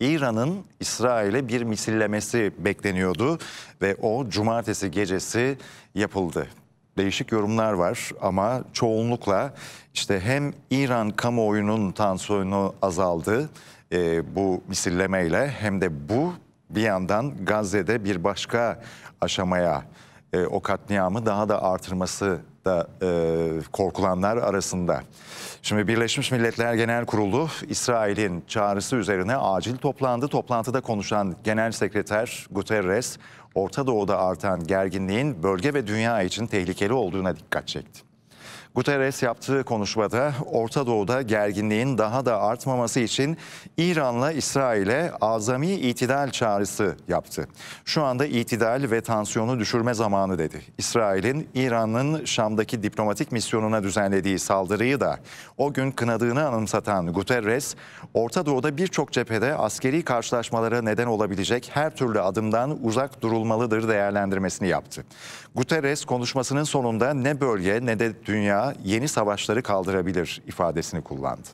İran'ın İsrail'e bir misillemesi bekleniyordu ve o cumartesi gecesi yapıldı. Değişik yorumlar var ama çoğunlukla işte hem İran kamuoyunun tansiyonu azaldı e, bu misillemeyle hem de bu bir yandan Gazze'de bir başka aşamaya e, o katliamı daha da artırması da e, korkulanlar arasında. Şimdi Birleşmiş Milletler Genel Kurulu İsrail'in çağrısı üzerine acil toplandı. Toplantıda konuşan Genel Sekreter Guterres, Orta Doğu'da artan gerginliğin bölge ve dünya için tehlikeli olduğuna dikkat çekti. Guterres yaptığı konuşmada Orta Doğu'da gerginliğin daha da artmaması için İran'la İsrail'e azami itidal çağrısı yaptı. Şu anda itidal ve tansiyonu düşürme zamanı dedi. İsrail'in İran'ın Şam'daki diplomatik misyonuna düzenlediği saldırıyı da o gün kınadığını anımsatan Guterres, Orta Doğu'da birçok cephede askeri karşılaşmalara neden olabilecek her türlü adımdan uzak durulmalıdır değerlendirmesini yaptı. Guterres konuşmasının sonunda ne bölge ne de dünya dünya yeni savaşları kaldırabilir ifadesini kullandı.